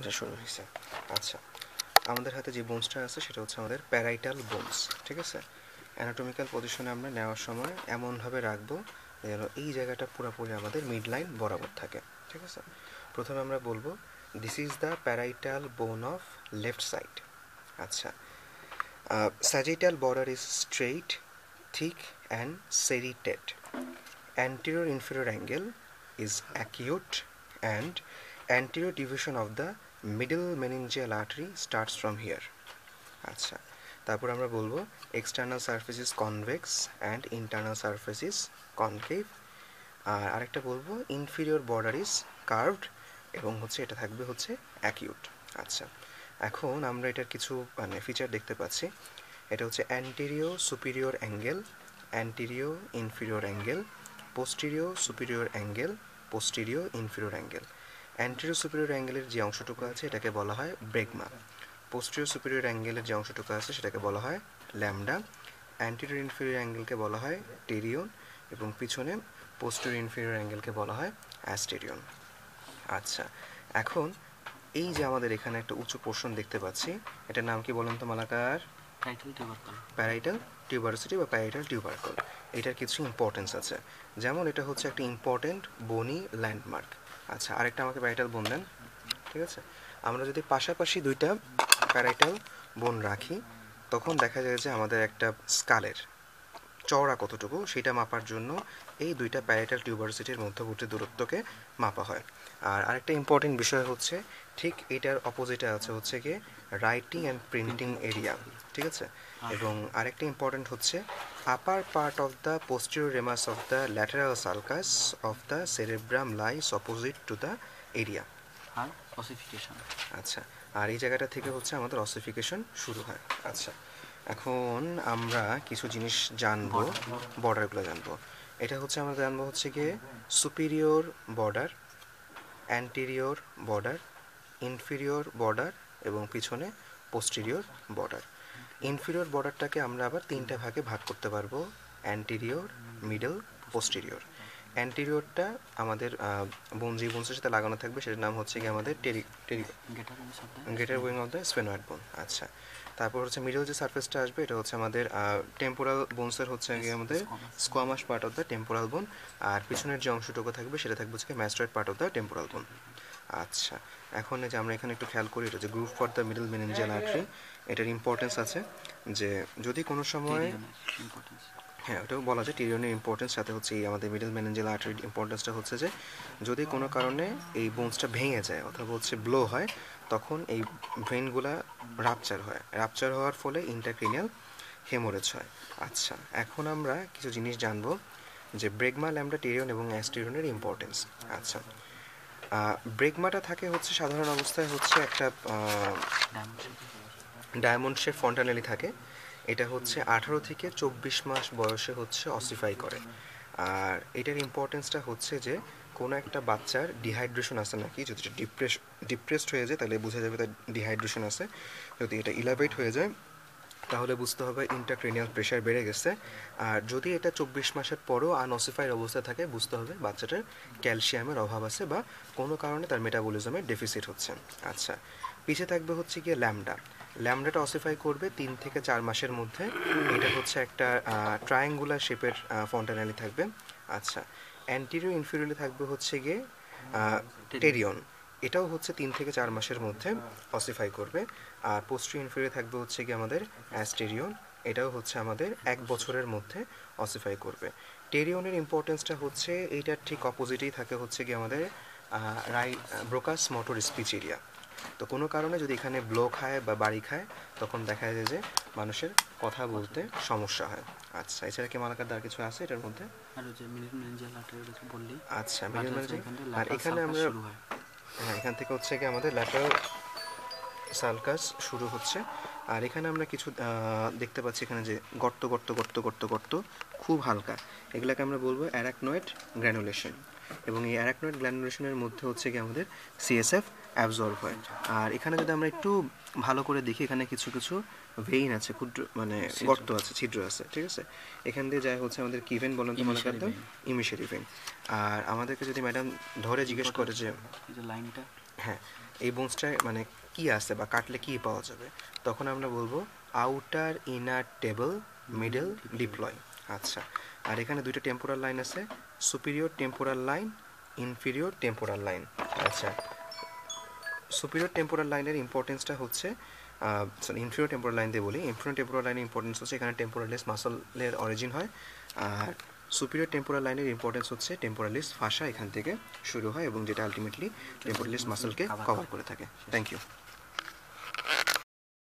এটা শুরু হয়েছে আচ্ছা আমাদের হাতে যে বোনসটা আছে সেটা হচ্ছে আমাদের প্যারাইটাল বোনস ঠিক আছে অ্যানাটমিক্যাল পজিশনে আমরা নেওয়ার সময় এমনভাবে রাখবো যেন এই জায়গাটা পুরোপুরি আমাদের মিড লাইন বরাবর থাকে ঠিক আছে প্রথমে আমরা বলবো this is the parietal bone of left side আচ্ছা sagittal border is straight thick and serrated Anterior inferior angle is acute and anterior division of the middle meningeal artery starts from here আচ্ছা তারপর আমরা বলবো external surface is convex and internal surface is concave আর আরেকটা বলবো inferior border is curved এবং হচ্ছে এটা থাকবে হচ্ছে অ্যাকিউট আচ্ছা এখন আমরা এটার কিছু মানে ফিচার দেখতে পাচ্ছি এটা হচ্ছে anterior superior angle anterior inferior angle posterior superior angle posterior inferior angle anterior superior অ্যাঙ্গেলের যে অংশটুকু আছে এটাকে বলা হয় ব্রেকমা পোস্টেরিয়র সুপিরিয়র অ্যাঙ্গেলের যে অংশটুকু আছে সেটাকে বলা হয় ল্যামডা অ্যান্টেরিয়র ইনফেরিয়র অ্যাঙ্গেলকে বলা হয় টেরিয়ন এবং পিছনে পোস্টেরিয়র ইনফেরিয়র অ্যাঙ্গেলকে বলা হয় অ্যাস্টেরিয়ন আচ্ছা এখন এই যে আমাদের এখানে একটা উঁচু পোর্শন দেখতে পাচ্ছি এটার নাম কি বলুন তো মালাকার প্যারাইটাল টিউবারসিটি বা প্যারাইটাল টিউবারকল এটার কিছু ইম্পর্টেন্স আছে যেমন এটা হচ্ছে একটা ইম্পর্টেন্ট বনি ল্যান্ডমার্ক আচ্ছা আরেকটা আমাকে প্যারাইটাল বোন দেন ঠিক আছে আমরা যদি পাশাপাশি দুইটা প্যারাইটাল বোন রাখি তখন দেখা যায় যে আমাদের একটা স্কালের চওড়া কতটুকু সেটা মাপার জন্য এই দুইটা প্যারাইটাল টিউবার্সিটির মধ্যবর্তী দূরত্বকে মাপা হয় আর আরেকটা ইম্পর্টেন্ট বিষয় হচ্ছে ঠিক এটার অপোজিটে আছে হচ্ছে গিয়ে রাইটিং অ্যান্ড প্রিন্টিং এরিয়া ঠিক আছে আচ্ছা। এবং আরেকটা ইম্পর্টেন্ট হচ্ছে upper part of the posterior ramus of the lateral sulcus of the cerebrum lies opposite to the area আর অসিফিকেশন আচ্ছা আর এই জায়গাটা থেকে হচ্ছে আমাদের অসিফিকেশন শুরু হয় আচ্ছা এখন আমরা কিছু জিনিস জানবো বর্ডারগুলো জানবো এটা হচ্ছে আমরা জানবো হচ্ছে গিয়ে superior border anterior border inferior border এবং পিছনে পোস্টেরিয়র বর্ডার ইনফিরিয়র বর্ডারটাকে আমরা আবার তিনটা ভাগে ভাগ করতে পারবো অ্যান্টিরিয়র মিডল পোস্টেরিয়র অ্যান্টিরিয়রটা আমাদের বঞ্জি বোনসের সাথে লাগানো থাকবে সেটার নাম হচ্ছে কি আমাদের টেরি টেরি greater wing of the sphenoid bone আচ্ছা তারপর হচ্ছে মিডল যে সার্ফেসটা আসবে এটা হচ্ছে আমাদের টেম্পোরাল বোনসের হচ্ছে গিয়ে আমাদের squamous part of the temporal bone আর পিছনের যে অংশটুকু থাকবে সেটা থাকবে হচ্ছে mastoid part of the temporal bone আচ্ছা এখন যে আমরা এখানে একটু খেয়াল করি এটা যে groove for the middle meningeal artery এটার ইম্পর্টেন্স আছে যে যদি কোনো সময় হ্যাঁ ওটাও বলা যায় টিরিয়নের ইম্পর্টেন্স সাথে হচ্ছে এই আমাদের মিডল মেনিনজিয়াল আর্টারির ইম্পর্টেন্সটা হচ্ছে যে যদি কোনো কারণে এই বোনসটা ভেঙে যায় অথবা হচ্ছে ব্লো হয় তখন এই ভেনগুলা রাপচার হয় রাপচার হওয়ার ফলে ইন্টারক্রিনিয়াল হেমোরেজ হয় আচ্ছা এখন আমরা কিছু জিনিস জানবো যে ব্রেগমা ল্যামডা টিরিয়ন এবং অ্যাস্টিরিয়নের ইম্পর্টেন্স আচ্ছা ব্রেকমাটা থাকে হচ্ছে সাধারণ অবস্থায় হচ্ছে একটা ডায়মন্ড শেপ ফন্টানেলি থাকে এটা হচ্ছে আঠারো থেকে চব্বিশ মাস বয়সে হচ্ছে অসিফাই করে আর এটার ইম্পর্টেন্সটা হচ্ছে যে কোনো একটা বাচ্চার ডিহাইড্রেশন আছে নাকি যদি ডিপ্রেস ডিপ্রেসড হয়ে যায় তাহলে বোঝা যাবে তার ডিহাইড্রেশন আছে যদি এটা ইলাবেট হয়ে যায় তাহলে বুঝতে হবে ইন্টারক্রেনিয়াল প্রেশার বেড়ে গেছে আর যদি এটা চব্বিশ মাসের পরও আনসিফাইড অবস্থা থাকে বুঝতে হবে বাচ্চাটার ক্যালসিয়ামের অভাব আছে বা কোনো কারণে তার মেটাবলিজমের ডেফিসিট হচ্ছে আচ্ছা পিছিয়ে থাকবে হচ্ছে গিয়ে ল্যামডা ল্যামডাটা অসিফাই করবে তিন থেকে চার মাসের মধ্যে এটা হচ্ছে একটা ট্রায়াঙ্গুলার শেপের ফন্টানালি থাকবে আচ্ছা অ্যান্টিরিও ইনফিরিয়ালি থাকবে হচ্ছে গিয়ে টেরিয়ন এটাও হচ্ছে তিন থেকে চার মাসের মধ্যে অসিফাই করবে আর পোস্ট্রি ইনফিরে থাকবে হচ্ছে কি আমাদের অ্যাস্টেরিয়ন এটাও হচ্ছে আমাদের এক বছরের মধ্যে অসিফাই করবে টেরিয়নের ইম্পর্টেন্সটা হচ্ছে এইটার ঠিক অপোজিটেই থাকে হচ্ছে কি আমাদের রাই ব্রোকাস মটর স্পিচেরিয়া তো কোনো কারণে যদি এখানে ব্লো খায় বা বাড়ি খায় তখন দেখা যায় যে মানুষের কথা বলতে সমস্যা হয় আচ্ছা এছাড়া কি মালাকার দ্বার কিছু আছে এটার মধ্যে আচ্ছা আর এখানে আমরা হ্যাঁ, এখান থেকে হচ্ছে গিয়ে আমাদের ল্যাটারাল কাজ শুরু হচ্ছে আর এখানে আমরা কিছু দেখতে পাচ্ছি এখানে যে গর্ত গর্ত গর্ত গর্ত গর্ত খুব হালকা এগুলাকে আমরা বলবো অ্যারাকনয়েড গ্র্যানুলেশন এবং এই অ্যারাকনয়েড গ্র্যানুলেশনের মধ্যে হচ্ছে গিয়ে আমাদের সিএসএফ অ্যাবজর্ব হয় আর এখানে যদি আমরা একটু ভালো করে দেখি এখানে কিছু কিছু ভেইন আছে ক্ষুদ্র মানে গর্ত আছে ছিদ্র আছে ঠিক আছে এখান দিয়ে যাই হচ্ছে আমাদের কিভেন বলুন বলেন তোমার ইমিশারি ভেইন আর আমাদেরকে যদি ম্যাডাম ধরে জিজ্ঞেস করে যে লাইনটা হ্যাঁ এই বোনসটা মানে কি আছে বা কাটলে কি পাওয়া যাবে তখন আমরা বলবো outer inner table middle diploe আচ্ছা আর এখানে দুইটা টেম্পোরাল লাইন আছে superior temporal line inferior temporal line আচ্ছা সুপিরিয়র টেম্পোরাল লাইনের ইম্পর্টেন্সটা হচ্ছে সরি ইনফিরিয়র টেম্পোরাল লাইন দিয়ে বলি ইনফিরিয়র টেম্পোরাল লাইনের ইম্পর্টেন্স হচ্ছে এখানে টেম্পোরালিস মাসলের অরিজিন হয় আর সুপিরিয়র টেম্পোরাল লাইনের ইম্পর্টেন্স হচ্ছে টেম্পোরালিস ফাঁসা এখান থেকে শুরু হয় এবং যেটা আলটিমেটলি টেম্পোরালিস মাসলকে কভার করে থাকে থ্যাংক ইউ